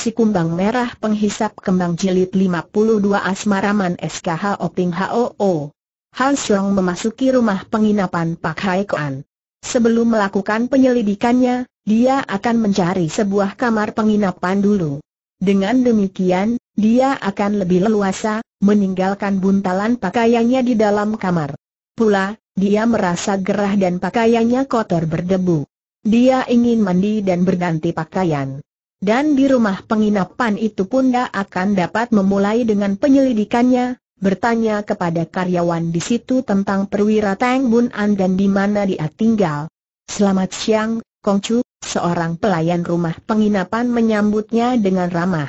Si Kumbang Merah Penghisap Kembang Jilid 52 Asmaraman SKH Oping HOO Han Siong memasuki rumah penginapan Pak Hai Koan Sebelum melakukan penyelidikannya, dia akan mencari sebuah kamar penginapan dulu Dengan demikian, dia akan lebih leluasa, meninggalkan buntalan pakaiannya di dalam kamar Pula, dia merasa gerah dan pakaiannya kotor berdebu dia ingin mandi dan berganti pakaian. Dan di rumah penginapan itu pun dia akan dapat memulai dengan penyelidikannya, bertanya kepada karyawan di situ tentang perwira Tang Bun An dan di mana dia tinggal. Selamat siang, Kong Chu, seorang pelayan rumah penginapan menyambutnya dengan ramah.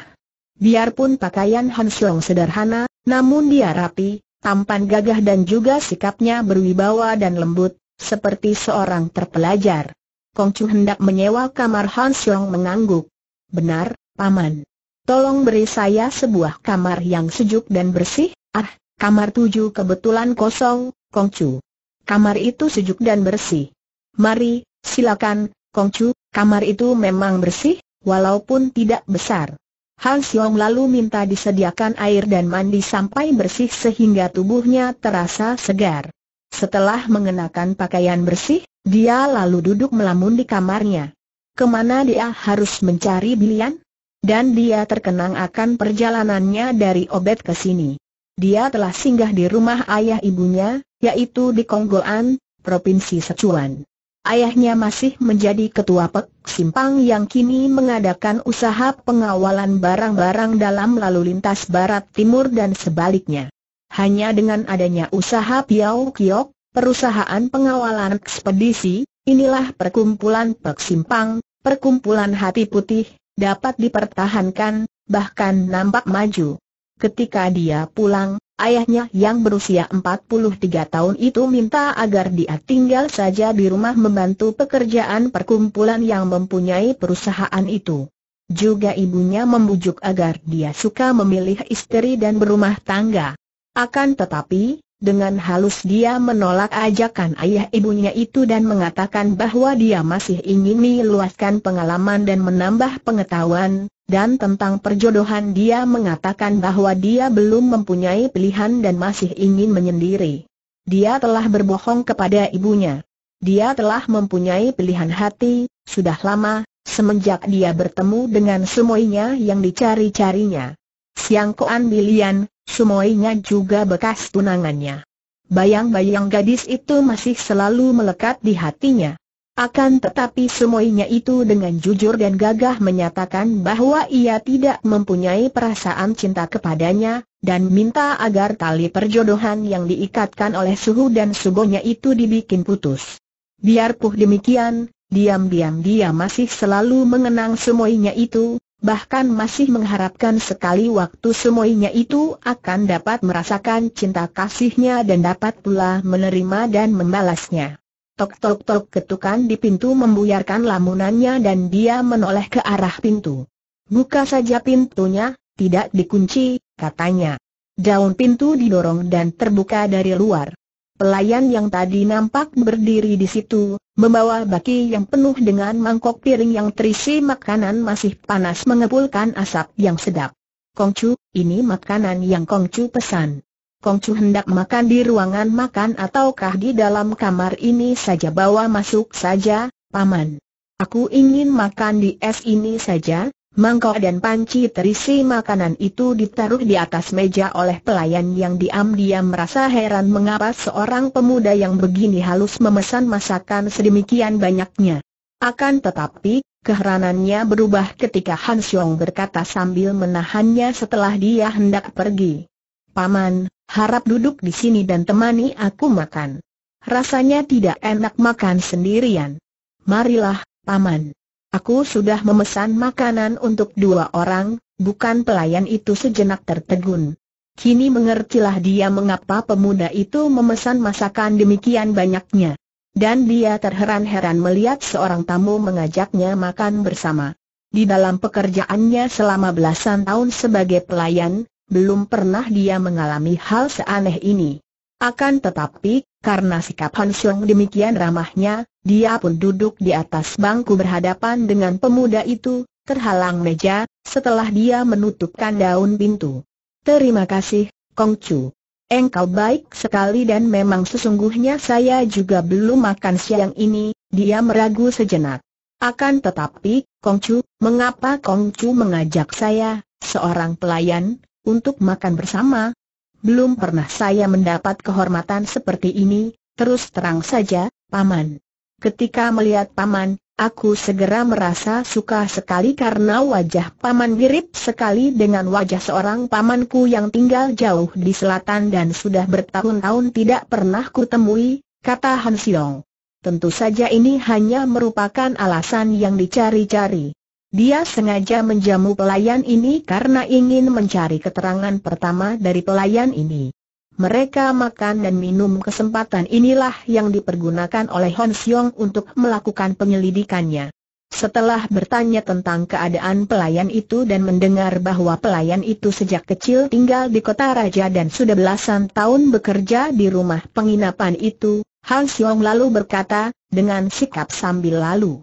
Biarpun pakaian Han Xiong sederhana, namun dia rapi, tampan gagah dan juga sikapnya berwibawa dan lembut, seperti seorang terpelajar. Kong Chu hendak menyewa kamar Han Xiong mengangguk. Benar, Paman. Tolong beri saya sebuah kamar yang sejuk dan bersih, ah, kamar tujuh kebetulan kosong, Kongcu. Kamar itu sejuk dan bersih. Mari, silakan, Kongcu, kamar itu memang bersih, walaupun tidak besar. Han Xiong lalu minta disediakan air dan mandi sampai bersih sehingga tubuhnya terasa segar. Setelah mengenakan pakaian bersih, dia lalu duduk melamun di kamarnya kemana dia harus mencari bilian? Dan dia terkenang akan perjalanannya dari Obet ke sini. Dia telah singgah di rumah ayah ibunya, yaitu di Konggolan, Provinsi Sichuan. Ayahnya masih menjadi ketua Pek Simpang yang kini mengadakan usaha pengawalan barang-barang dalam lalu lintas barat timur dan sebaliknya. Hanya dengan adanya usaha Piau Kiok, perusahaan pengawalan ekspedisi, Inilah perkumpulan persimpang, perkumpulan hati putih, dapat dipertahankan, bahkan nampak maju. Ketika dia pulang, ayahnya yang berusia 43 tahun itu minta agar dia tinggal saja di rumah membantu pekerjaan perkumpulan yang mempunyai perusahaan itu. Juga ibunya membujuk agar dia suka memilih istri dan berumah tangga. Akan tetapi, dengan halus dia menolak ajakan ayah ibunya itu dan mengatakan bahwa dia masih ingin meluaskan pengalaman dan menambah pengetahuan, dan tentang perjodohan dia mengatakan bahwa dia belum mempunyai pilihan dan masih ingin menyendiri. Dia telah berbohong kepada ibunya. Dia telah mempunyai pilihan hati, sudah lama, semenjak dia bertemu dengan semuanya yang dicari-carinya. Siang Koan Bilian, semuanya juga bekas tunangannya. Bayang-bayang gadis itu masih selalu melekat di hatinya. Akan tetapi semuanya itu dengan jujur dan gagah menyatakan bahwa ia tidak mempunyai perasaan cinta kepadanya, dan minta agar tali perjodohan yang diikatkan oleh suhu dan sugonya itu dibikin putus. Biarpun demikian, diam-diam dia masih selalu mengenang semuanya itu, bahkan masih mengharapkan sekali waktu semuanya itu akan dapat merasakan cinta kasihnya dan dapat pula menerima dan membalasnya. Tok-tok-tok ketukan di pintu membuyarkan lamunannya dan dia menoleh ke arah pintu. Buka saja pintunya, tidak dikunci, katanya. Daun pintu didorong dan terbuka dari luar. Pelayan yang tadi nampak berdiri di situ, membawa baki yang penuh dengan mangkok piring yang terisi makanan masih panas mengepulkan asap yang sedap. Kongcu, ini makanan yang Kongcu pesan. Kongcu hendak makan di ruangan makan ataukah di dalam kamar ini saja bawa masuk saja, Paman. Aku ingin makan di es ini saja, Mangkok dan panci terisi makanan itu ditaruh di atas meja oleh pelayan yang diam-diam merasa heran mengapa seorang pemuda yang begini halus memesan masakan sedemikian banyaknya. Akan tetapi, keheranannya berubah ketika Han Xiong berkata sambil menahannya setelah dia hendak pergi. Paman, harap duduk di sini dan temani aku makan. Rasanya tidak enak makan sendirian. Marilah, Paman. Aku sudah memesan makanan untuk dua orang, bukan pelayan itu sejenak tertegun. Kini mengertilah dia mengapa pemuda itu memesan masakan demikian banyaknya. Dan dia terheran-heran melihat seorang tamu mengajaknya makan bersama. Di dalam pekerjaannya selama belasan tahun sebagai pelayan, belum pernah dia mengalami hal seaneh ini. Akan tetapi, karena sikap Hansung demikian ramahnya, dia pun duduk di atas bangku berhadapan dengan pemuda itu, terhalang meja, setelah dia menutupkan daun pintu. Terima kasih, Kong Chu. Engkau baik sekali dan memang sesungguhnya saya juga belum makan siang ini, dia meragu sejenak. Akan tetapi, Kong Chu, mengapa Kong Chu mengajak saya, seorang pelayan, untuk makan bersama? Belum pernah saya mendapat kehormatan seperti ini, terus terang saja, Paman. Ketika melihat paman, aku segera merasa suka sekali karena wajah paman mirip sekali dengan wajah seorang pamanku yang tinggal jauh di selatan dan sudah bertahun-tahun tidak pernah kutemui, kata Han Siong. Tentu saja ini hanya merupakan alasan yang dicari-cari. Dia sengaja menjamu pelayan ini karena ingin mencari keterangan pertama dari pelayan ini. Mereka makan dan minum kesempatan inilah yang dipergunakan oleh Hon Siong untuk melakukan penyelidikannya. Setelah bertanya tentang keadaan pelayan itu dan mendengar bahwa pelayan itu sejak kecil tinggal di kota raja dan sudah belasan tahun bekerja di rumah penginapan itu, Hans Yong lalu berkata, dengan sikap sambil lalu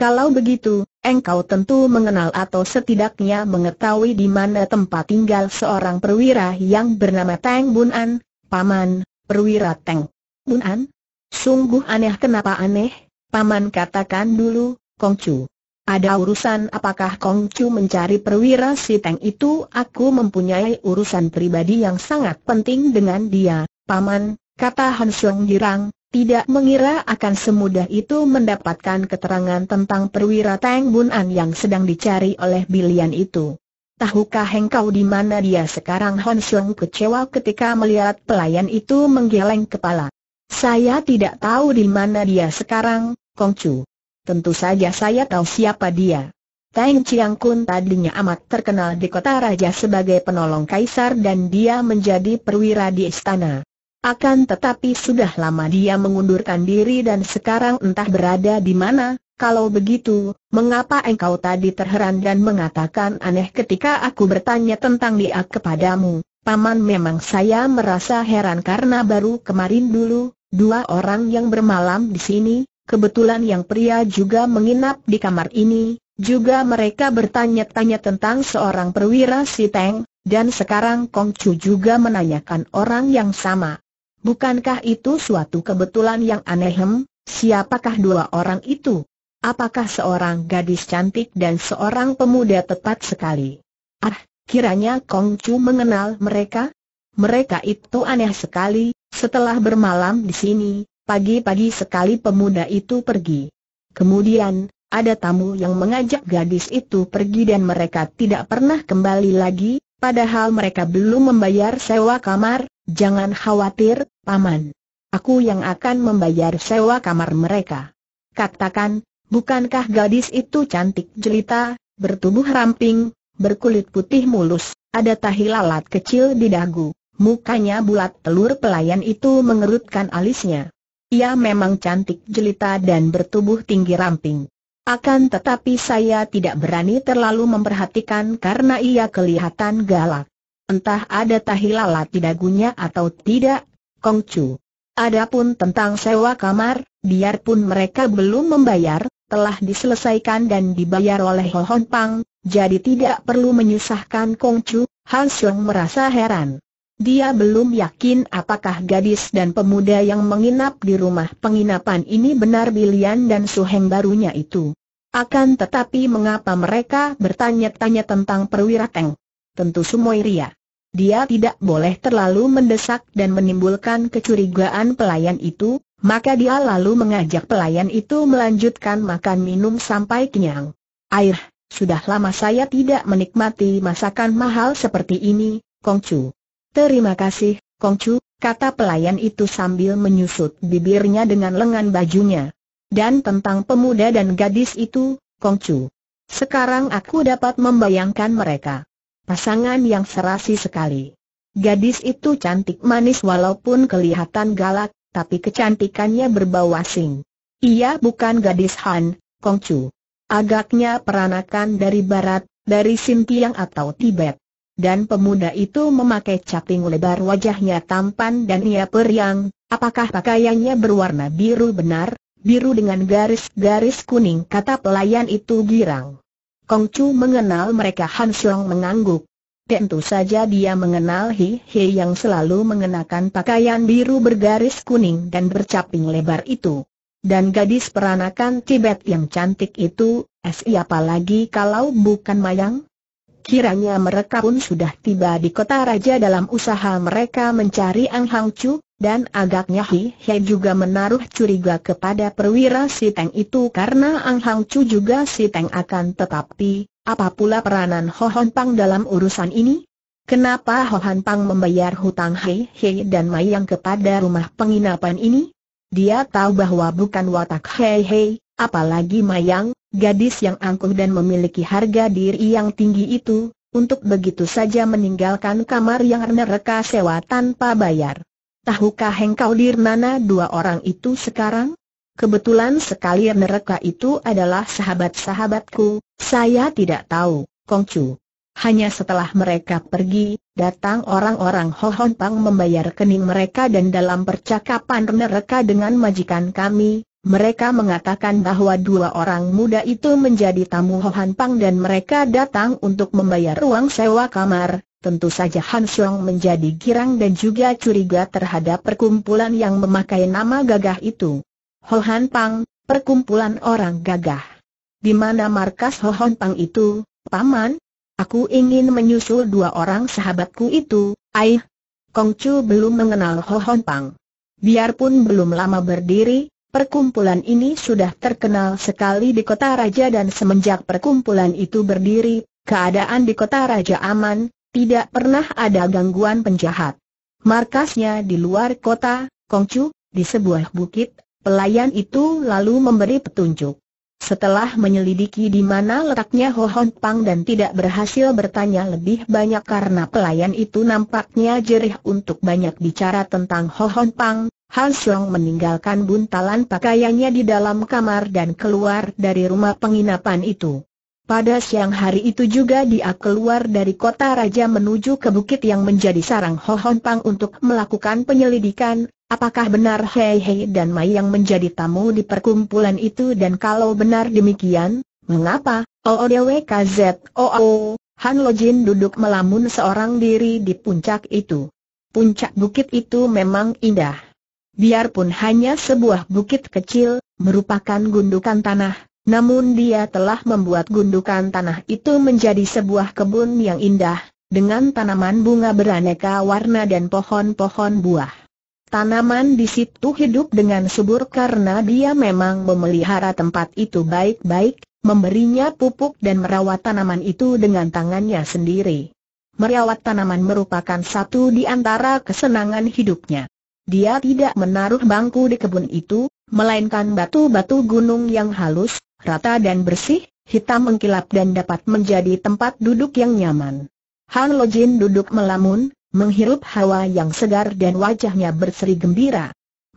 kalau begitu, engkau tentu mengenal atau setidaknya mengetahui di mana tempat tinggal seorang perwira yang bernama Tang Bun An, Paman, perwira Tang Bun An? Sungguh aneh kenapa aneh, Paman katakan dulu, Kong Chu. Ada urusan apakah Kong Chu mencari perwira si Tang itu? Aku mempunyai urusan pribadi yang sangat penting dengan dia, Paman, kata Han Xiong Girang, tidak mengira akan semudah itu mendapatkan keterangan tentang perwira Tang Bun An yang sedang dicari oleh bilian itu. Tahukah engkau di mana dia sekarang Hon Xiong kecewa ketika melihat pelayan itu menggeleng kepala. Saya tidak tahu di mana dia sekarang, Kong Chu. Tentu saja saya tahu siapa dia. Tang Chiang Kun tadinya amat terkenal di kota raja sebagai penolong kaisar dan dia menjadi perwira di istana. Akan tetapi sudah lama dia mengundurkan diri dan sekarang entah berada di mana, kalau begitu, mengapa engkau tadi terheran dan mengatakan aneh ketika aku bertanya tentang dia kepadamu? Paman memang saya merasa heran karena baru kemarin dulu, dua orang yang bermalam di sini, kebetulan yang pria juga menginap di kamar ini, juga mereka bertanya-tanya tentang seorang perwira si Teng, dan sekarang Kong Chu juga menanyakan orang yang sama. Bukankah itu suatu kebetulan yang aneh Siapakah dua orang itu? Apakah seorang gadis cantik dan seorang pemuda tepat sekali? Ah, kiranya Kong Chu mengenal mereka? Mereka itu aneh sekali, setelah bermalam di sini, pagi-pagi sekali pemuda itu pergi. Kemudian, ada tamu yang mengajak gadis itu pergi dan mereka tidak pernah kembali lagi, padahal mereka belum membayar sewa kamar, Jangan khawatir, Paman. Aku yang akan membayar sewa kamar mereka. Katakan, bukankah gadis itu cantik jelita, bertubuh ramping, berkulit putih mulus, ada tahi lalat kecil di dagu, mukanya bulat telur pelayan itu mengerutkan alisnya. Ia memang cantik jelita dan bertubuh tinggi ramping. Akan tetapi saya tidak berani terlalu memperhatikan karena ia kelihatan galak. Entah ada tahilala dagunya atau tidak, Kongcu. Adapun tentang sewa kamar, biarpun mereka belum membayar, telah diselesaikan dan dibayar oleh Ho Hon Pang, jadi tidak perlu menyusahkan Kongcu, Han Xiong merasa heran. Dia belum yakin apakah gadis dan pemuda yang menginap di rumah penginapan ini benar Bilian dan Suheng barunya itu. Akan tetapi mengapa mereka bertanya-tanya tentang perwira Teng? Tentu semua Sumoiria dia tidak boleh terlalu mendesak dan menimbulkan kecurigaan pelayan itu, maka dia lalu mengajak pelayan itu melanjutkan makan minum sampai kenyang. Air, sudah lama saya tidak menikmati masakan mahal seperti ini, Kongcu. Terima kasih, Kongcu, kata pelayan itu sambil menyusut bibirnya dengan lengan bajunya. Dan tentang pemuda dan gadis itu, Kongcu. Sekarang aku dapat membayangkan mereka. Pasangan yang serasi sekali. Gadis itu cantik manis walaupun kelihatan galak, tapi kecantikannya berbau asing. Ia bukan gadis Han, Kong Chu. Agaknya peranakan dari barat, dari Sintiang atau Tibet. Dan pemuda itu memakai caping lebar wajahnya tampan dan ia periang, apakah pakaiannya berwarna biru benar, biru dengan garis-garis kuning kata pelayan itu girang. Kong Chu mengenal mereka Han Xiong mengangguk. Tentu saja dia mengenal Hi He yang selalu mengenakan pakaian biru bergaris kuning dan bercaping lebar itu. Dan gadis peranakan Tibet yang cantik itu, Siapa lagi kalau bukan Mayang? Kiranya mereka pun sudah tiba di kota raja dalam usaha mereka mencari Ang Hang Chu, dan agaknya Hi He juga menaruh curiga kepada perwira si Teng itu karena Ang Hang Chu juga si Teng akan tetapi, apa pula peranan Ho Hon Pang dalam urusan ini? Kenapa Ho Hon Pang membayar hutang Hi He dan Mayang kepada rumah penginapan ini? Dia tahu bahwa bukan watak hei He, apalagi Mayang, gadis yang angkuh dan memiliki harga diri yang tinggi itu, untuk begitu saja meninggalkan kamar yang mereka sewa tanpa bayar. Tahukah engkau di mana dua orang itu sekarang? Kebetulan sekali mereka itu adalah sahabat-sahabatku, saya tidak tahu, Kongcu. Hanya setelah mereka pergi, datang orang-orang Hohon Pang membayar kening mereka dan dalam percakapan mereka dengan majikan kami, mereka mengatakan bahwa dua orang muda itu menjadi tamu hohan Pang dan mereka datang untuk membayar uang sewa kamar, Tentu saja Han Xiong menjadi girang dan juga curiga terhadap perkumpulan yang memakai nama gagah itu. Ho Han Pang, perkumpulan orang gagah. Di mana markas Ho Han Pang itu, Paman? Aku ingin menyusul dua orang sahabatku itu, Aih. Kongcu belum mengenal Ho Han Pang. Biarpun belum lama berdiri, perkumpulan ini sudah terkenal sekali di kota raja dan semenjak perkumpulan itu berdiri, keadaan di kota raja aman, tidak pernah ada gangguan penjahat. Markasnya di luar kota, Kongcu, di sebuah bukit, pelayan itu lalu memberi petunjuk. Setelah menyelidiki di mana letaknya Ho Hon Pang dan tidak berhasil bertanya lebih banyak karena pelayan itu nampaknya jerih untuk banyak bicara tentang Ho Hon Pang, Han Xiong meninggalkan buntalan pakaiannya di dalam kamar dan keluar dari rumah penginapan itu. Pada siang hari itu juga dia keluar dari kota raja menuju ke bukit yang menjadi sarang Hohon Pang untuk melakukan penyelidikan, apakah benar Hei Hei dan Mai yang menjadi tamu di perkumpulan itu dan kalau benar demikian, mengapa, OODWKZOO, Han Lojin duduk melamun seorang diri di puncak itu. Puncak bukit itu memang indah. Biarpun hanya sebuah bukit kecil, merupakan gundukan tanah, namun dia telah membuat gundukan tanah itu menjadi sebuah kebun yang indah, dengan tanaman bunga beraneka warna dan pohon-pohon buah. Tanaman di situ hidup dengan subur karena dia memang memelihara tempat itu baik-baik, memberinya pupuk dan merawat tanaman itu dengan tangannya sendiri. Merawat tanaman merupakan satu di antara kesenangan hidupnya. Dia tidak menaruh bangku di kebun itu, melainkan batu-batu gunung yang halus, rata dan bersih, hitam mengkilap dan dapat menjadi tempat duduk yang nyaman. Han Lojin duduk melamun, menghirup hawa yang segar dan wajahnya berseri gembira.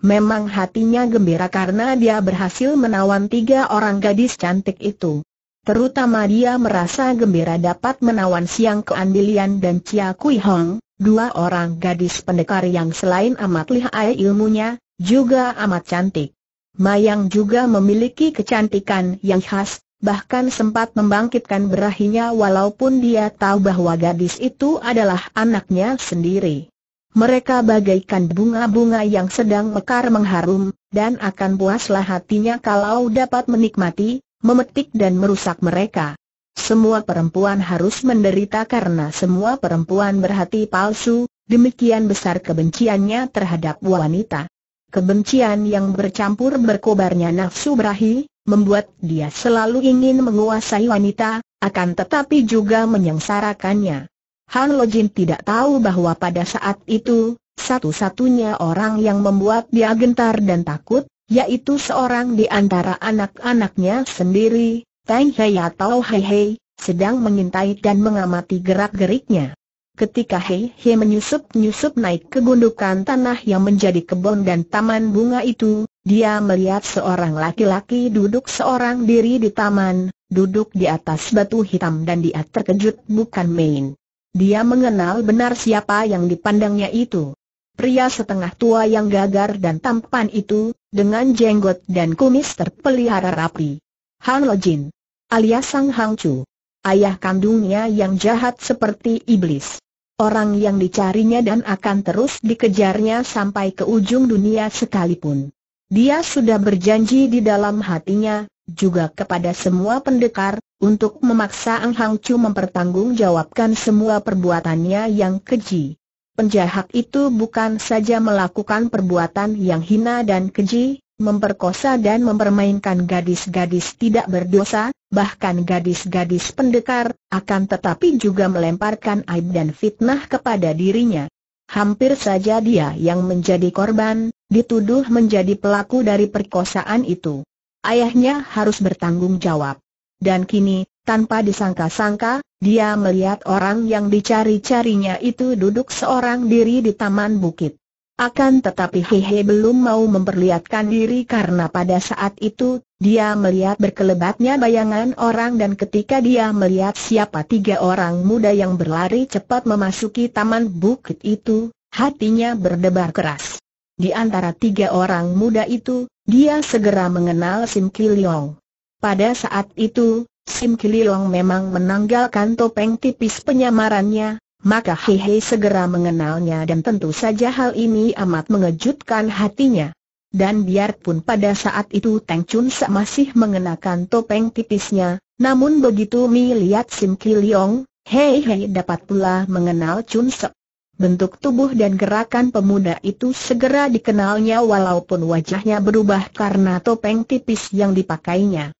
Memang hatinya gembira karena dia berhasil menawan tiga orang gadis cantik itu. Terutama dia merasa gembira dapat menawan Siang Keandilian dan Chia Kui Hong, dua orang gadis pendekar yang selain amat lihai ilmunya, juga amat cantik. Mayang juga memiliki kecantikan yang khas, bahkan sempat membangkitkan berahinya walaupun dia tahu bahwa gadis itu adalah anaknya sendiri. Mereka bagaikan bunga-bunga yang sedang mekar mengharum, dan akan puaslah hatinya kalau dapat menikmati, memetik dan merusak mereka. Semua perempuan harus menderita karena semua perempuan berhati palsu, demikian besar kebenciannya terhadap wanita. Kebencian yang bercampur berkobarnya nafsu berahi, membuat dia selalu ingin menguasai wanita, akan tetapi juga menyengsarakannya. Han Lojin tidak tahu bahwa pada saat itu, satu-satunya orang yang membuat dia gentar dan takut, yaitu seorang di antara anak-anaknya sendiri, Tang Hei atau Hei Hei, sedang mengintai dan mengamati gerak-geriknya. Ketika Hei He menyusup-nyusup naik ke gundukan tanah yang menjadi kebun dan taman bunga itu, dia melihat seorang laki-laki duduk seorang diri di taman, duduk di atas batu hitam dan dia terkejut bukan main. Dia mengenal benar siapa yang dipandangnya itu. Pria setengah tua yang gagar dan tampan itu, dengan jenggot dan kumis terpelihara rapi. Han Lojin, alias Sang Hang Chu ayah kandungnya yang jahat seperti iblis orang yang dicarinya dan akan terus dikejarnya sampai ke ujung dunia sekalipun. Dia sudah berjanji di dalam hatinya, juga kepada semua pendekar, untuk memaksa Ang Hang Chu mempertanggungjawabkan semua perbuatannya yang keji. Penjahat itu bukan saja melakukan perbuatan yang hina dan keji, memperkosa dan mempermainkan gadis-gadis tidak berdosa, bahkan gadis-gadis pendekar, akan tetapi juga melemparkan aib dan fitnah kepada dirinya. Hampir saja dia yang menjadi korban, dituduh menjadi pelaku dari perkosaan itu. Ayahnya harus bertanggung jawab. Dan kini, tanpa disangka-sangka, dia melihat orang yang dicari-carinya itu duduk seorang diri di taman bukit. Akan tetapi Hehe belum mau memperlihatkan diri karena pada saat itu, dia melihat berkelebatnya bayangan orang dan ketika dia melihat siapa tiga orang muda yang berlari cepat memasuki taman bukit itu, hatinya berdebar keras. Di antara tiga orang muda itu, dia segera mengenal Sim Kiliong. Pada saat itu, Sim Kiliong memang menanggalkan topeng tipis penyamarannya, maka Hehe segera mengenalnya dan tentu saja hal ini amat mengejutkan hatinya. Dan biarpun pada saat itu Tang Chun Sa masih mengenakan topeng tipisnya, namun begitu Mi lihat Sim Ki Leong, Hei Hei dapat pula mengenal Chun Sa. Bentuk tubuh dan gerakan pemuda itu segera dikenalnya walaupun wajahnya berubah karena topeng tipis yang dipakainya.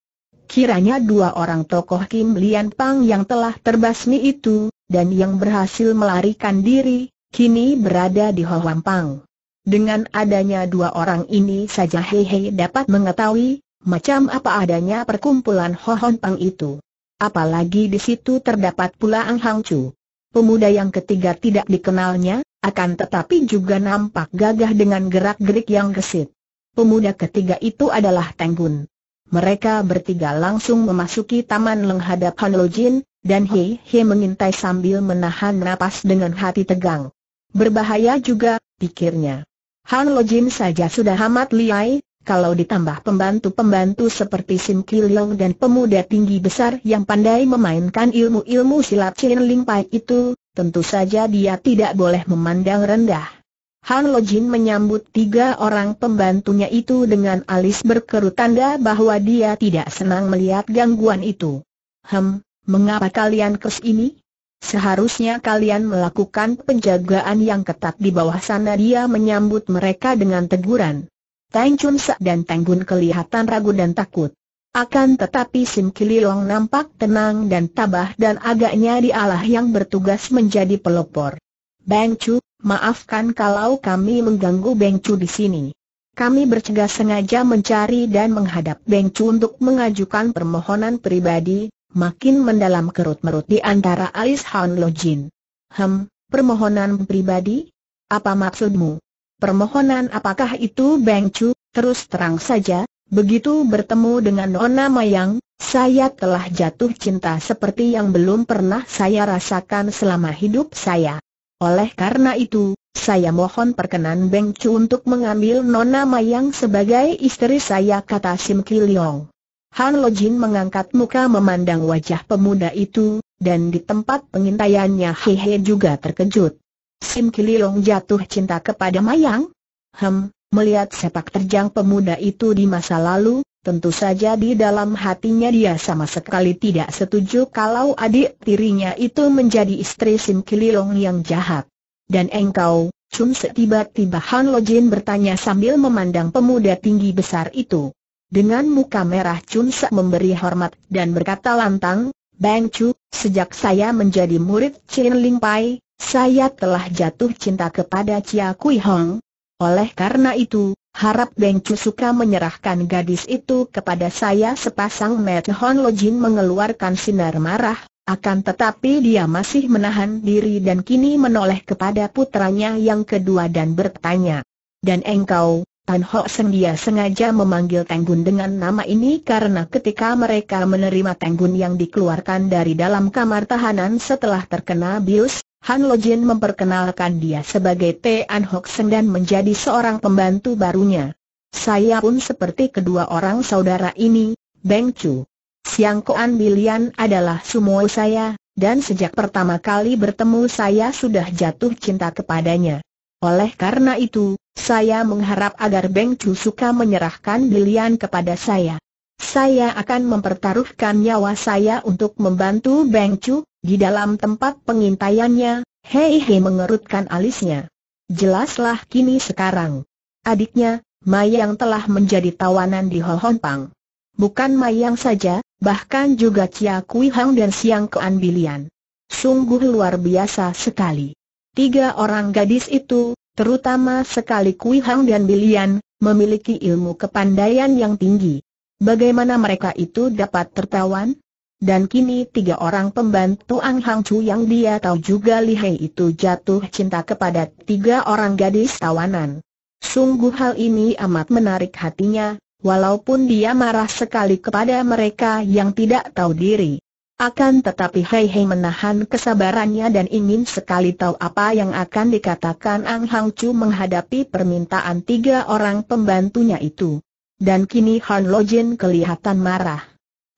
Kiranya dua orang tokoh Kim Lian Pang yang telah terbasmi itu, dan yang berhasil melarikan diri, kini berada di Hoampang. Dengan adanya dua orang ini saja Hehe dapat mengetahui, macam apa adanya perkumpulan Pang itu. Apalagi di situ terdapat pula Ang Hang Chu. Pemuda yang ketiga tidak dikenalnya, akan tetapi juga nampak gagah dengan gerak-gerik yang gesit. Pemuda ketiga itu adalah Tenggun. Mereka bertiga langsung memasuki taman menghadap Hanlojin, dan Hei Hei mengintai sambil menahan napas dengan hati tegang. Berbahaya juga, pikirnya. Han Lojin saja sudah amat liai, kalau ditambah pembantu-pembantu seperti Sim Kilong dan pemuda tinggi besar yang pandai memainkan ilmu-ilmu silat Chin Ling Pai itu, tentu saja dia tidak boleh memandang rendah. Han Lo Jin menyambut tiga orang pembantunya itu dengan alis berkerut tanda bahwa dia tidak senang melihat gangguan itu. Hem, mengapa kalian kes ini? Seharusnya kalian melakukan penjagaan yang ketat di bawah sana dia menyambut mereka dengan teguran. Tang Chun Sa dan Tang Gun kelihatan ragu dan takut. Akan tetapi Sim Kililong nampak tenang dan tabah dan agaknya dialah yang bertugas menjadi pelopor. Bang Chu, Maafkan kalau kami mengganggu Beng Chu di sini. Kami bercegah sengaja mencari dan menghadap Beng Chu untuk mengajukan permohonan pribadi, makin mendalam kerut-merut di antara alis Han Lo Jin. Hem, permohonan pribadi? Apa maksudmu? Permohonan apakah itu Beng Chu? Terus terang saja, begitu bertemu dengan Nona Mayang, saya telah jatuh cinta seperti yang belum pernah saya rasakan selama hidup saya. Oleh karena itu, saya mohon perkenan Beng Chu untuk mengambil Nona Mayang sebagai istri saya kata Sim Kiliong. Han Lojin mengangkat muka memandang wajah pemuda itu, dan di tempat pengintaiannya Hehe juga terkejut. Sim Kiliong jatuh cinta kepada Mayang? Hem, melihat sepak terjang pemuda itu di masa lalu, Tentu saja di dalam hatinya dia sama sekali tidak setuju kalau adik tirinya itu menjadi istri Sim Kiliong yang jahat. Dan engkau, Chun setiba-tiba Han Lojin bertanya sambil memandang pemuda tinggi besar itu. Dengan muka merah Chun Se memberi hormat dan berkata lantang, Bang Chu, sejak saya menjadi murid Chin Ling Pai, saya telah jatuh cinta kepada Chia Kui Hong, oleh karena itu, harap Beng Cu suka menyerahkan gadis itu kepada saya sepasang Matt Hon Jin mengeluarkan sinar marah, akan tetapi dia masih menahan diri dan kini menoleh kepada putranya yang kedua dan bertanya. Dan engkau, Tan Ho Seng dia sengaja memanggil Tenggun dengan nama ini karena ketika mereka menerima Tenggun yang dikeluarkan dari dalam kamar tahanan setelah terkena bius, Han Lojin memperkenalkan dia sebagai Tian Hok Seng dan menjadi seorang pembantu barunya. Saya pun seperti kedua orang saudara ini, Beng Chu. Siang Koan Bilian adalah semua saya, dan sejak pertama kali bertemu saya sudah jatuh cinta kepadanya. Oleh karena itu, saya mengharap agar Beng Chu suka menyerahkan Bilian kepada saya. Saya akan mempertaruhkan nyawa saya untuk membantu Beng Chu, di dalam tempat pengintaiannya, Hei Hei mengerutkan alisnya. Jelaslah kini sekarang. Adiknya, Mayang telah menjadi tawanan di Hon Pang. Bukan Mayang saja, bahkan juga Cia Kui Hang dan Siang Kean Bilian. Sungguh luar biasa sekali. Tiga orang gadis itu, terutama sekali Kui Hang dan Bilian, memiliki ilmu kepandaian yang tinggi. Bagaimana mereka itu dapat tertawan? dan kini tiga orang pembantu Ang Hang Chu yang dia tahu juga lihai itu jatuh cinta kepada tiga orang gadis tawanan. Sungguh hal ini amat menarik hatinya, walaupun dia marah sekali kepada mereka yang tidak tahu diri. Akan tetapi Hei Hei menahan kesabarannya dan ingin sekali tahu apa yang akan dikatakan Ang Hang Chu menghadapi permintaan tiga orang pembantunya itu. Dan kini Han Jin kelihatan marah.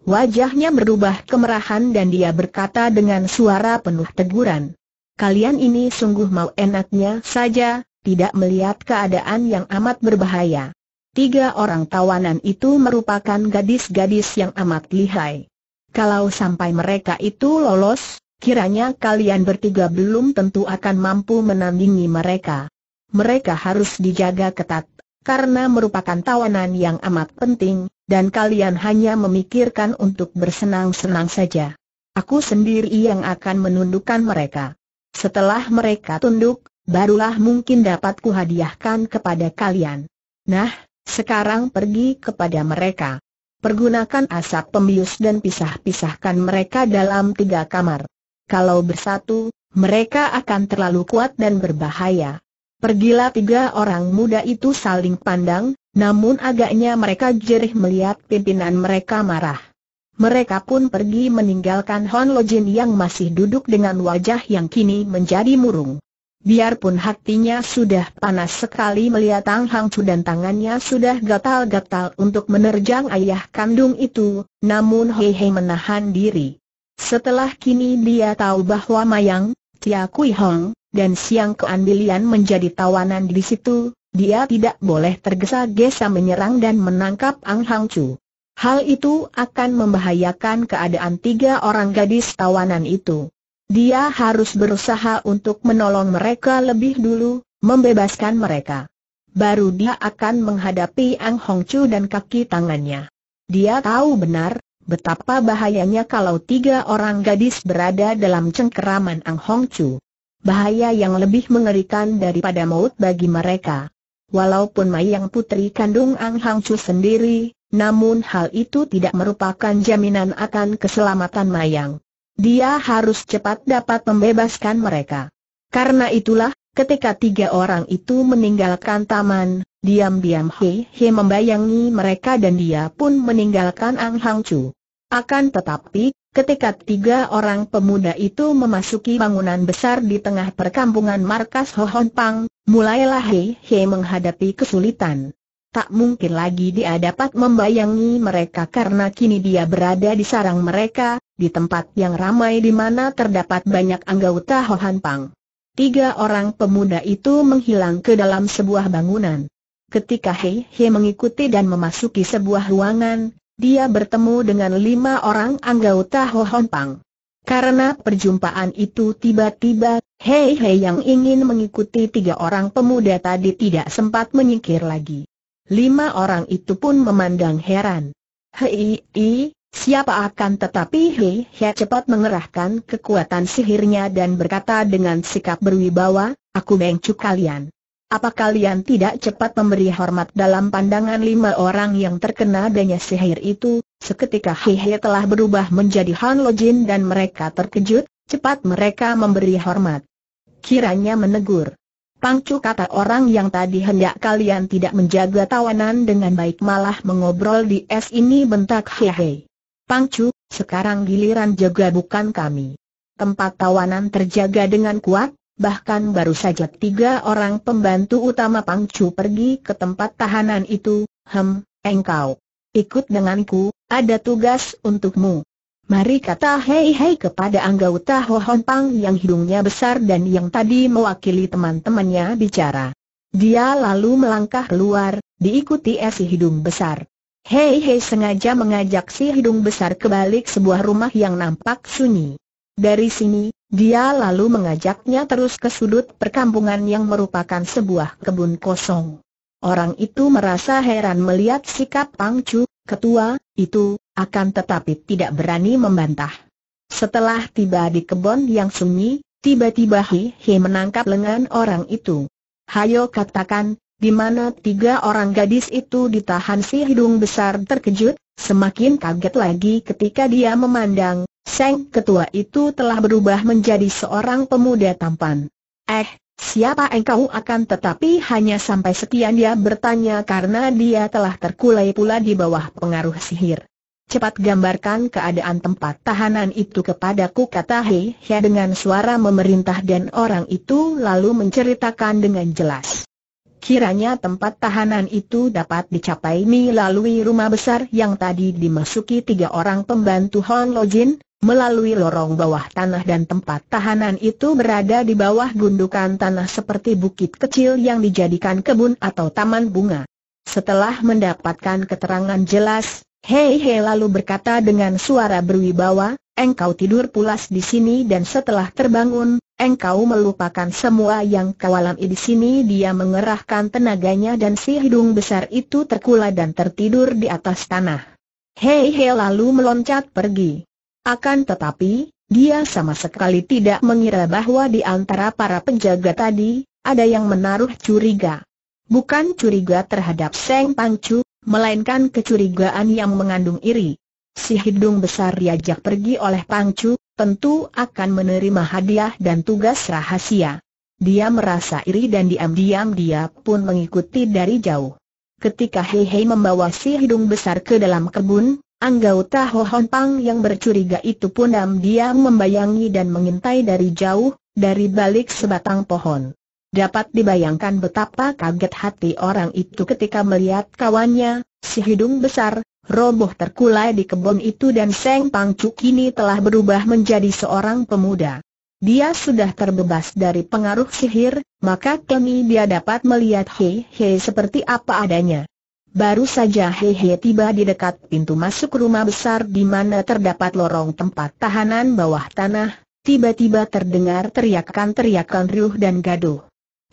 Wajahnya berubah kemerahan dan dia berkata dengan suara penuh teguran. Kalian ini sungguh mau enaknya saja, tidak melihat keadaan yang amat berbahaya. Tiga orang tawanan itu merupakan gadis-gadis yang amat lihai. Kalau sampai mereka itu lolos, kiranya kalian bertiga belum tentu akan mampu menandingi mereka. Mereka harus dijaga ketat, karena merupakan tawanan yang amat penting, dan kalian hanya memikirkan untuk bersenang-senang saja. Aku sendiri yang akan menundukkan mereka. Setelah mereka tunduk, barulah mungkin dapat kuhadiahkan kepada kalian. Nah, sekarang pergi kepada mereka. Pergunakan asap pembius dan pisah-pisahkan mereka dalam tiga kamar. Kalau bersatu, mereka akan terlalu kuat dan berbahaya. Pergilah tiga orang muda itu saling pandang, namun agaknya mereka jerih melihat pimpinan mereka marah. Mereka pun pergi meninggalkan Hon Jin yang masih duduk dengan wajah yang kini menjadi murung. Biarpun hatinya sudah panas sekali melihat Tang Hang Chu dan tangannya sudah gatal-gatal untuk menerjang ayah kandung itu, namun Hei Hei menahan diri. Setelah kini dia tahu bahwa Mayang, Tia Kui Hong, dan Siang Keandilian menjadi tawanan di situ, dia tidak boleh tergesa-gesa menyerang dan menangkap Ang Hang Chu. Hal itu akan membahayakan keadaan tiga orang gadis tawanan itu. Dia harus berusaha untuk menolong mereka lebih dulu, membebaskan mereka. Baru dia akan menghadapi Ang Hong Chu dan kaki tangannya. Dia tahu benar, betapa bahayanya kalau tiga orang gadis berada dalam cengkeraman Ang Hong Chu bahaya yang lebih mengerikan daripada maut bagi mereka. Walaupun Mai Yang putri kandung Ang Hang Chu sendiri, namun hal itu tidak merupakan jaminan akan keselamatan Mayang. Dia harus cepat dapat membebaskan mereka. Karena itulah, ketika tiga orang itu meninggalkan taman, diam-diam He He membayangi mereka dan dia pun meninggalkan Ang Hang Chu. Akan tetapi, Ketika tiga orang pemuda itu memasuki bangunan besar di tengah perkampungan markas Hohon Pang, mulailah Hei Hei menghadapi kesulitan. Tak mungkin lagi dia dapat membayangi mereka karena kini dia berada di sarang mereka, di tempat yang ramai di mana terdapat banyak anggota Hohon Pang. Tiga orang pemuda itu menghilang ke dalam sebuah bangunan. Ketika Hei Hei mengikuti dan memasuki sebuah ruangan, dia bertemu dengan lima orang anggota Hon Pang. Karena perjumpaan itu tiba-tiba, Hei Hei yang ingin mengikuti tiga orang pemuda tadi tidak sempat menyingkir lagi. Lima orang itu pun memandang heran. Hei, i, siapa akan tetapi Hei Hei cepat mengerahkan kekuatan sihirnya dan berkata dengan sikap berwibawa, aku bengcuk kalian apa kalian tidak cepat memberi hormat dalam pandangan lima orang yang terkena adanya sihir itu? Seketika Hehe telah berubah menjadi Han Lojin dan mereka terkejut, cepat mereka memberi hormat. Kiranya menegur. Pangcu kata orang yang tadi hendak kalian tidak menjaga tawanan dengan baik malah mengobrol di es ini bentak Hehe. Pangcu, sekarang giliran jaga bukan kami. Tempat tawanan terjaga dengan kuat, bahkan baru saja tiga orang pembantu utama Pangcu pergi ke tempat tahanan itu, hem, engkau. Ikut denganku, ada tugas untukmu. Mari kata hei-hei kepada anggota Hohon Pang yang hidungnya besar dan yang tadi mewakili teman-temannya bicara. Dia lalu melangkah keluar, diikuti si hidung besar. Hei-hei sengaja mengajak si hidung besar ke balik sebuah rumah yang nampak sunyi. Dari sini, dia lalu mengajaknya terus ke sudut perkampungan yang merupakan sebuah kebun kosong. Orang itu merasa heran melihat sikap Pang Chu, ketua, itu, akan tetapi tidak berani membantah. Setelah tiba di kebun yang sunyi, tiba-tiba Hi Hi menangkap lengan orang itu. Hayo katakan, di mana tiga orang gadis itu ditahan si hidung besar terkejut, Semakin kaget lagi ketika dia memandang, Seng Ketua itu telah berubah menjadi seorang pemuda tampan. Eh, siapa engkau akan tetapi hanya sampai sekian dia bertanya karena dia telah terkulai pula di bawah pengaruh sihir. Cepat gambarkan keadaan tempat tahanan itu kepadaku kata Hei ya dengan suara memerintah dan orang itu lalu menceritakan dengan jelas. Kiranya tempat tahanan itu dapat dicapai melalui rumah besar yang tadi dimasuki tiga orang pembantu Hon Lojin, melalui lorong bawah tanah dan tempat tahanan itu berada di bawah gundukan tanah seperti bukit kecil yang dijadikan kebun atau taman bunga. Setelah mendapatkan keterangan jelas, Hei Hei lalu berkata dengan suara berwibawa, engkau tidur pulas di sini dan setelah terbangun, Engkau melupakan semua yang kau alami di sini dia mengerahkan tenaganya dan si hidung besar itu terkulai dan tertidur di atas tanah. Hei hei lalu meloncat pergi. Akan tetapi, dia sama sekali tidak mengira bahwa di antara para penjaga tadi, ada yang menaruh curiga. Bukan curiga terhadap Seng Pangcu, melainkan kecurigaan yang mengandung iri si hidung besar diajak pergi oleh Pangcu, tentu akan menerima hadiah dan tugas rahasia. Dia merasa iri dan diam-diam dia pun mengikuti dari jauh. Ketika Hei membawa si hidung besar ke dalam kebun, anggota Ho Hon Pang yang bercuriga itu pun diam-diam membayangi dan mengintai dari jauh, dari balik sebatang pohon. Dapat dibayangkan betapa kaget hati orang itu ketika melihat kawannya, si hidung besar, roboh terkulai di kebun itu dan Seng Pangcuk kini telah berubah menjadi seorang pemuda. Dia sudah terbebas dari pengaruh sihir, maka kini dia dapat melihat Hei Hei seperti apa adanya. Baru saja Hei Hei tiba di dekat pintu masuk rumah besar di mana terdapat lorong tempat tahanan bawah tanah, tiba-tiba terdengar teriakan-teriakan riuh dan gaduh.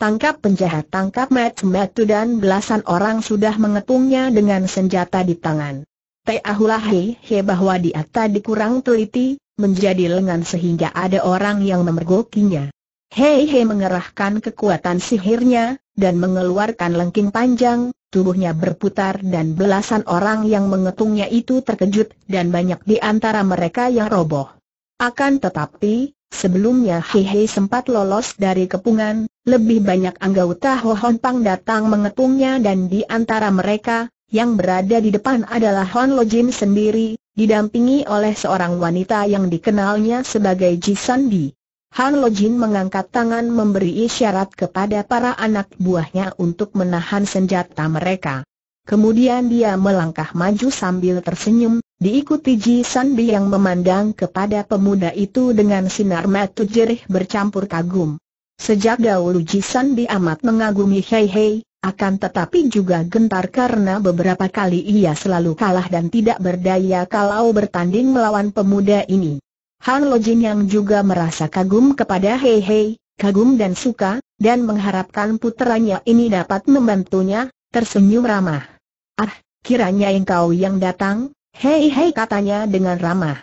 Tangkap penjahat, tangkap Mat Matu dan belasan orang sudah mengepungnya dengan senjata di tangan. Teahulahi he bahwa dia tadi kurang teliti, menjadi lengan sehingga ada orang yang memergokinya. Hei Hei mengerahkan kekuatan sihirnya, dan mengeluarkan lengking panjang, tubuhnya berputar dan belasan orang yang mengepungnya itu terkejut dan banyak di antara mereka yang roboh. Akan tetapi, Sebelumnya Hehe sempat lolos dari kepungan, lebih banyak anggota Hohon Pang datang mengepungnya dan di antara mereka, yang berada di depan adalah Hon Lo Jin sendiri, didampingi oleh seorang wanita yang dikenalnya sebagai Ji San Bi. Han Lo Jin mengangkat tangan memberi isyarat kepada para anak buahnya untuk menahan senjata mereka. Kemudian dia melangkah maju sambil tersenyum, Diikuti Ji Bi yang memandang kepada pemuda itu dengan sinar mata jerih bercampur kagum. Sejak dahulu Ji Bi amat mengagumi Hei Hei, akan tetapi juga gentar karena beberapa kali ia selalu kalah dan tidak berdaya kalau bertanding melawan pemuda ini. Han Lojin yang juga merasa kagum kepada Hei Hei, kagum dan suka, dan mengharapkan putranya ini dapat membantunya, tersenyum ramah. Ah, kiranya engkau yang datang, Hei hei katanya dengan ramah.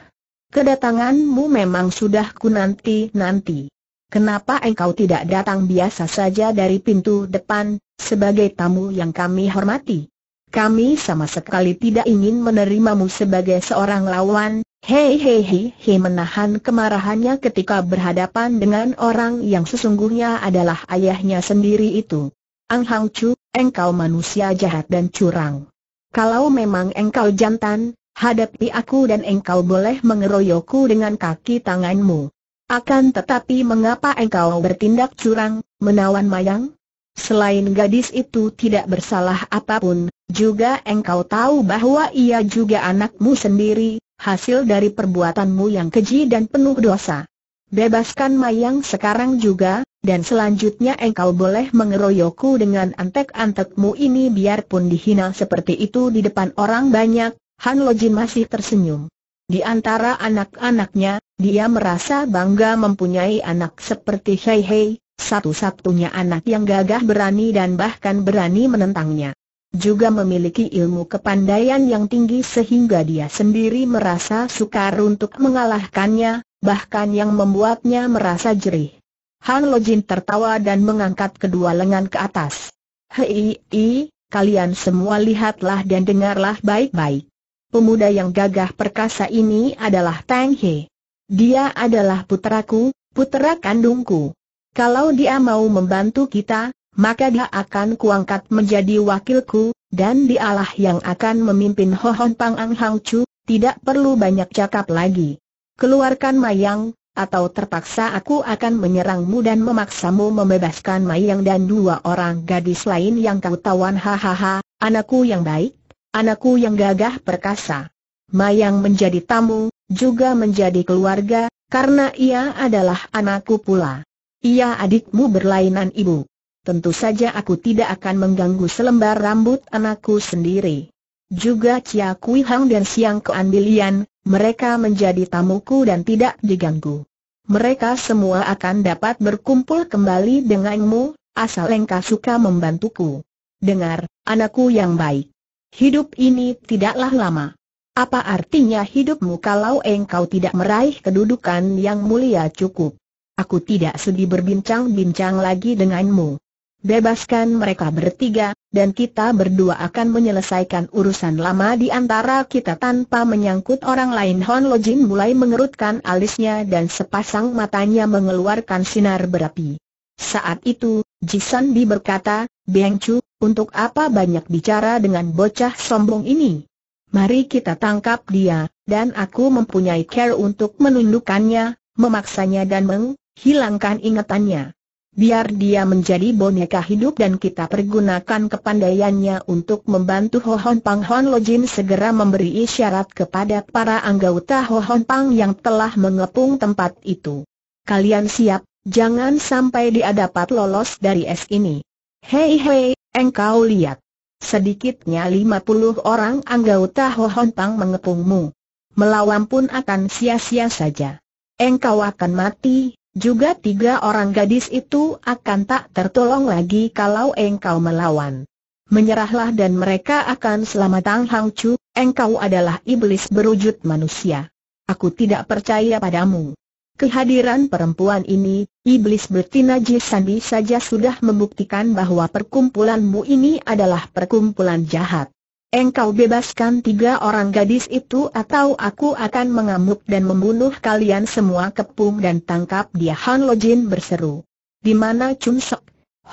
Kedatanganmu memang sudah ku nanti-nanti. Kenapa engkau tidak datang biasa saja dari pintu depan, sebagai tamu yang kami hormati? Kami sama sekali tidak ingin menerimamu sebagai seorang lawan, Hei hei hei hei menahan kemarahannya ketika berhadapan dengan orang yang sesungguhnya adalah ayahnya sendiri itu. Ang Hang Chu, engkau manusia jahat dan curang. Kalau memang engkau jantan, Hadapi aku dan engkau boleh mengeroyokku dengan kaki tanganmu. Akan tetapi mengapa engkau bertindak curang, menawan mayang? Selain gadis itu tidak bersalah apapun, juga engkau tahu bahwa ia juga anakmu sendiri, hasil dari perbuatanmu yang keji dan penuh dosa. Bebaskan Mayang sekarang juga, dan selanjutnya engkau boleh mengeroyokku dengan antek-antekmu ini biarpun dihina seperti itu di depan orang banyak, Han Lojin masih tersenyum. Di antara anak-anaknya, dia merasa bangga mempunyai anak seperti Hei Hei, satu-satunya anak yang gagah berani dan bahkan berani menentangnya. Juga memiliki ilmu kepandaian yang tinggi sehingga dia sendiri merasa sukar untuk mengalahkannya, bahkan yang membuatnya merasa jerih. Han Lojin tertawa dan mengangkat kedua lengan ke atas. Hei, i, kalian semua lihatlah dan dengarlah baik-baik. Pemuda yang gagah perkasa ini adalah Tang He. Dia adalah puteraku, putera kandungku. Kalau dia mau membantu kita, maka dia akan kuangkat menjadi wakilku, dan dialah yang akan memimpin Hohon Pang Ang Hang Chu, tidak perlu banyak cakap lagi. Keluarkan Mayang, atau terpaksa aku akan menyerangmu dan memaksamu membebaskan Mayang dan dua orang gadis lain yang kau tawan hahaha, anakku yang baik. Anakku yang gagah perkasa. Mayang menjadi tamu, juga menjadi keluarga, karena ia adalah anakku pula. Ia adikmu berlainan ibu. Tentu saja aku tidak akan mengganggu selembar rambut anakku sendiri. Juga Cia Kui Hang dan Siang Keandilian, mereka menjadi tamuku dan tidak diganggu. Mereka semua akan dapat berkumpul kembali denganmu, asal engkau suka membantuku. Dengar, anakku yang baik. Hidup ini tidaklah lama. Apa artinya hidupmu kalau engkau tidak meraih kedudukan yang mulia cukup? Aku tidak sedih berbincang-bincang lagi denganmu. Bebaskan mereka bertiga, dan kita berdua akan menyelesaikan urusan lama di antara kita tanpa menyangkut orang lain Hon Lo mulai mengerutkan alisnya dan sepasang matanya mengeluarkan sinar berapi. Saat itu, Jisan Bi berkata, Beng Chu, untuk apa banyak bicara dengan bocah sombong ini? Mari kita tangkap dia, dan aku mempunyai care untuk menundukkannya, memaksanya dan menghilangkan ingatannya. Biar dia menjadi boneka hidup dan kita pergunakan kepandaiannya untuk membantu Hohon Pang Hon Lojin segera memberi isyarat kepada para anggota Hohon Pang yang telah mengepung tempat itu. Kalian siap, jangan sampai dia dapat lolos dari es ini. Hei hei, Engkau lihat. Sedikitnya 50 orang anggota hohonpang mengepungmu. Melawan pun akan sia-sia saja. Engkau akan mati, juga tiga orang gadis itu akan tak tertolong lagi kalau engkau melawan. Menyerahlah dan mereka akan selamat Tang Hang engkau adalah iblis berwujud manusia. Aku tidak percaya padamu. Kehadiran perempuan ini, iblis betina Jisandi saja sudah membuktikan bahwa perkumpulanmu ini adalah perkumpulan jahat. Engkau bebaskan tiga orang gadis itu atau aku akan mengamuk dan membunuh kalian semua kepung dan tangkap dia Han Lojin berseru. Di mana Chun Sok,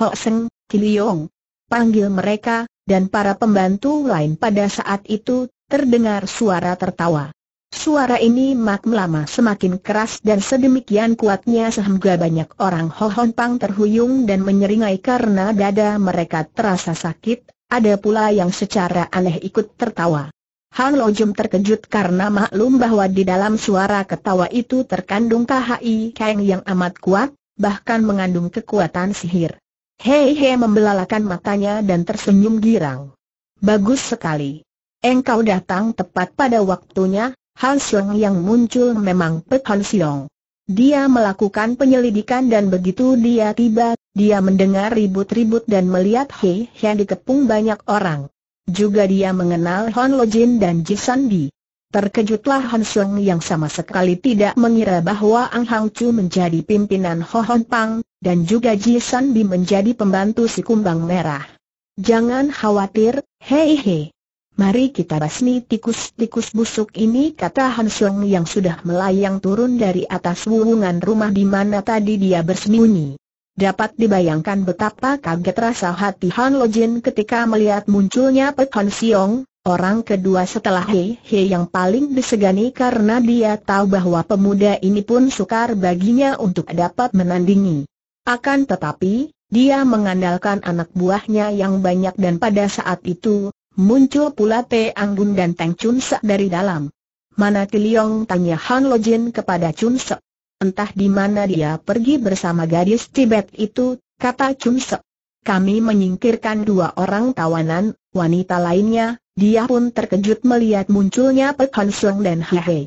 Ho Seng, Kiliong? Panggil mereka, dan para pembantu lain pada saat itu, terdengar suara tertawa. Suara ini mak melama semakin keras dan sedemikian kuatnya sehingga banyak orang Hohon Pang terhuyung dan menyeringai karena dada mereka terasa sakit, ada pula yang secara aneh ikut tertawa. Hang Lojum terkejut karena maklum bahwa di dalam suara ketawa itu terkandung KHI Kang yang amat kuat, bahkan mengandung kekuatan sihir. Hei Hei membelalakan matanya dan tersenyum girang. Bagus sekali. Engkau datang tepat pada waktunya, Han Seng yang muncul memang Pek Han Siong. Dia melakukan penyelidikan dan begitu dia tiba, dia mendengar ribut-ribut dan melihat He yang dikepung banyak orang. Juga dia mengenal Han Lo Jin dan Ji San Bi. Terkejutlah Han Sung yang sama sekali tidak mengira bahwa Ang Hang Chu menjadi pimpinan Ho Hon Pang, dan juga Ji San Bi menjadi pembantu si kumbang merah. Jangan khawatir, hei hei. Mari kita basmi tikus-tikus busuk ini kata Han Xiong yang sudah melayang turun dari atas ruangan rumah di mana tadi dia bersembunyi. Dapat dibayangkan betapa kaget rasa hati Han Lojin ketika melihat munculnya Pek Han Siong, orang kedua setelah He He yang paling disegani karena dia tahu bahwa pemuda ini pun sukar baginya untuk dapat menandingi. Akan tetapi, dia mengandalkan anak buahnya yang banyak dan pada saat itu, Muncul pula teh Anggun dan Tang Chun Sek dari dalam. Mana Tiliong tanya Han Jin kepada Chun Sek. Entah di mana dia pergi bersama gadis Tibet itu, kata Chun Sek. Kami menyingkirkan dua orang tawanan, wanita lainnya, dia pun terkejut melihat munculnya Pek Han dan He He.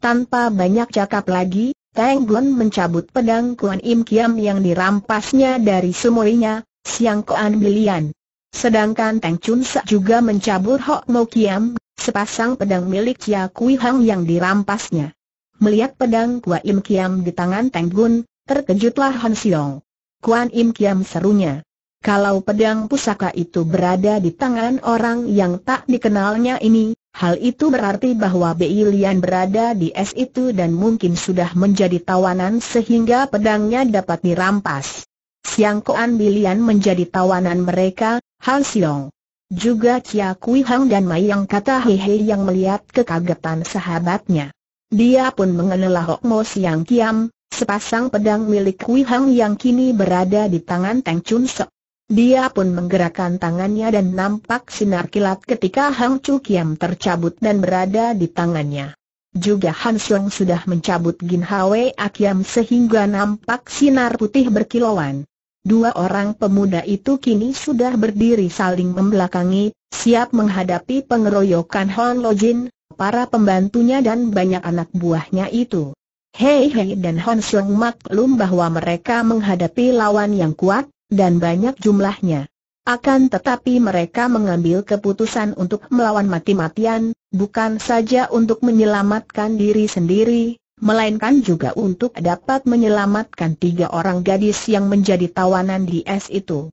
Tanpa banyak cakap lagi, Teng Gun mencabut pedang Kuan Im Kiam yang dirampasnya dari semuanya, Siang Kuan Bilian. Sedangkan Teng Chun Sa juga mencabur Hok Mo Kiam, sepasang pedang milik Chia Kui Hang yang dirampasnya. Melihat pedang Kua Im Kiam di tangan Teng Gun, terkejutlah Han Siong. Kuan Im Kiam serunya. Kalau pedang pusaka itu berada di tangan orang yang tak dikenalnya ini, hal itu berarti bahwa Bei Lian berada di es itu dan mungkin sudah menjadi tawanan sehingga pedangnya dapat dirampas. Siang Koan Bilian menjadi tawanan mereka, Han Xiong. Juga Chia Kui Hang dan Mai yang kata hehe yang melihat kekagetan sahabatnya. Dia pun mengenal Hok Mo Siang Kiam, sepasang pedang milik Kui Hang yang kini berada di tangan Teng Chun Sok. Dia pun menggerakkan tangannya dan nampak sinar kilat ketika Hang Chu Kiam tercabut dan berada di tangannya. Juga Han Xiong sudah mencabut Gin Hwe Akiam sehingga nampak sinar putih berkilauan. Dua orang pemuda itu kini sudah berdiri saling membelakangi, siap menghadapi pengeroyokan Hon Lojin, para pembantunya dan banyak anak buahnya itu. Hei Hei dan Hon Xiong maklum bahwa mereka menghadapi lawan yang kuat, dan banyak jumlahnya. Akan tetapi mereka mengambil keputusan untuk melawan mati-matian, bukan saja untuk menyelamatkan diri sendiri, melainkan juga untuk dapat menyelamatkan tiga orang gadis yang menjadi tawanan di es itu.